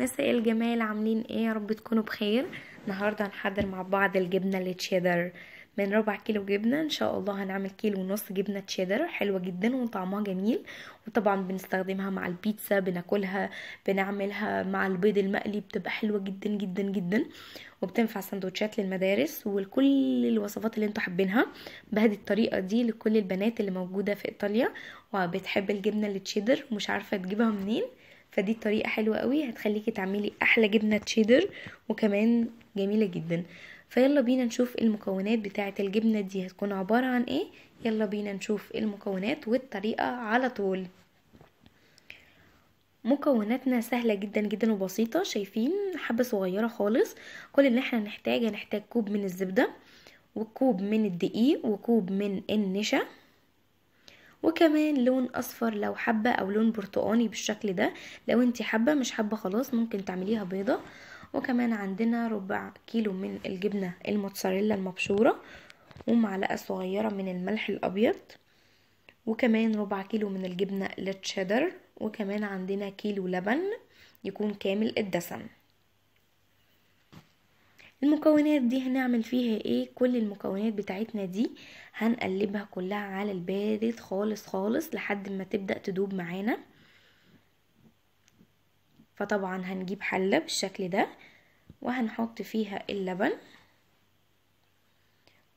مساء الجمال عاملين ايه يا رب تكونوا بخير النهارده هنحضر مع بعض الجبنه التشيدر من ربع كيلو جبنه ان شاء الله هنعمل كيلو ونص جبنه تشيدر حلوه جدا وطعمها جميل وطبعا بنستخدمها مع البيتزا بناكلها بنعملها مع البيض المقلي بتبقى حلوه جدا جدا جدا وبتنفع سندوتشات للمدارس ولكل الوصفات اللي انتوا حابينها بهذه الطريقه دي لكل البنات اللي موجوده في ايطاليا وبتحب الجبنه التشيدر ومش عارفه تجيبها منين فدي طريقه حلوه قوي هتخليكي تعملي احلى جبنه تشيدر وكمان جميله جدا فيلا بينا نشوف المكونات بتاعه الجبنه دي هتكون عباره عن ايه يلا بينا نشوف المكونات والطريقه على طول مكوناتنا سهلة جدا جدا وبسيطة شايفين حبة صغيرة خالص كل اللي احنا نحتاج هنحتاج كوب من الزبدة وكوب من الدقيق وكوب من النشا وكمان لون اصفر لو حابه او لون برتقاني بالشكل ده لو انت حابه مش حابه خلاص ممكن تعمليها بيضه وكمان عندنا ربع كيلو من الجبنه الموتزاريلا المبشوره ومعلقه صغيره من الملح الابيض وكمان ربع كيلو من الجبنه التشيدر وكمان عندنا كيلو لبن يكون كامل الدسم المكونات دي هنعمل فيها ايه كل المكونات بتاعتنا دي هنقلبها كلها على البارد خالص خالص لحد ما تبدأ تدوب معانا فطبعا هنجيب حلة بالشكل ده وهنحط فيها اللبن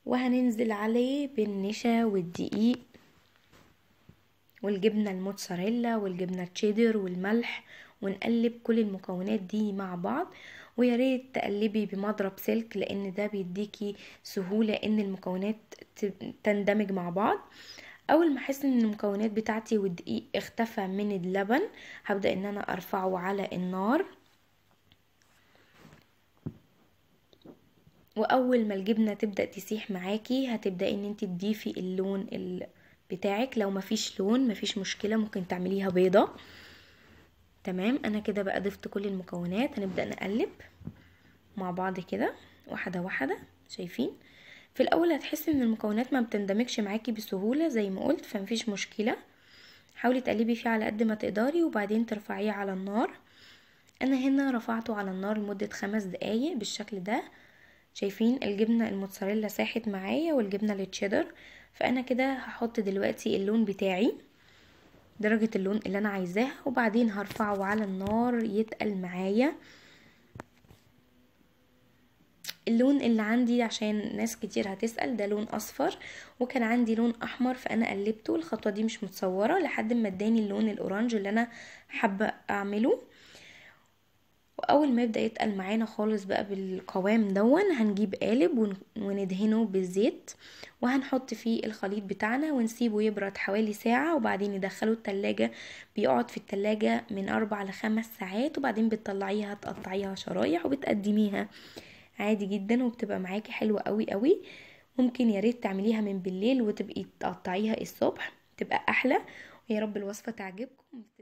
وهننزل عليه بالنشا والدقيق والجبنة الموتزاريلا والجبنة التشيدر والملح ونقلب كل المكونات دي مع بعض ويا ريت تقلبي بمضرب سلك لان ده بيديكي سهوله ان المكونات تندمج مع بعض اول ما احس ان المكونات بتاعتي والدقيق اختفى من اللبن هبدا ان انا ارفعه على النار واول ما الجبنه تبدا تسيح معاكي هتبداي ان انت تضيفي اللون بتاعك لو مفيش لون مفيش مشكله ممكن تعمليها بيضه تمام انا كده بقى ضفت كل المكونات هنبدا نقلب مع بعض كده واحده واحده شايفين في الاول هتحسي ان المكونات ما بتندمجش معاكي بسهوله زي ما قلت فمفيش مشكله حاولي تقلبي فيه على قد ما تقدري وبعدين ترفعيه على النار انا هنا رفعته على النار لمده خمس دقايق بالشكل ده شايفين الجبنه الموتزاريلا ساحت معايا والجبنه التشيدر فانا كده هحط دلوقتي اللون بتاعي درجة اللون اللي انا عايزاها وبعدين هرفعه على النار يتقل معايا اللون اللي عندي عشان ناس كتير هتسأل ده لون أصفر وكان عندي لون أحمر فأنا قلبته الخطوة دي مش متصورة لحد ما اداني اللون الأورانج اللي أنا حابة أعمله واول ما يبدا يتقل معانا خالص بقى بالقوام دون هنجيب قالب وندهنه بالزيت وهنحط فيه الخليط بتاعنا ونسيبه يبرد حوالي ساعة وبعدين ندخله التلاجة بيقعد في التلاجة من أربع لخمس ساعات وبعدين بتطلعيها تقطعيها شرايح وبتقدميها عادي جدا وبتبقى معاكي حلوة قوي قوي ممكن ياريت تعمليها من بالليل وتبقي تقطعيها الصبح تبقى أحلى ويا رب الوصفة تعجبكم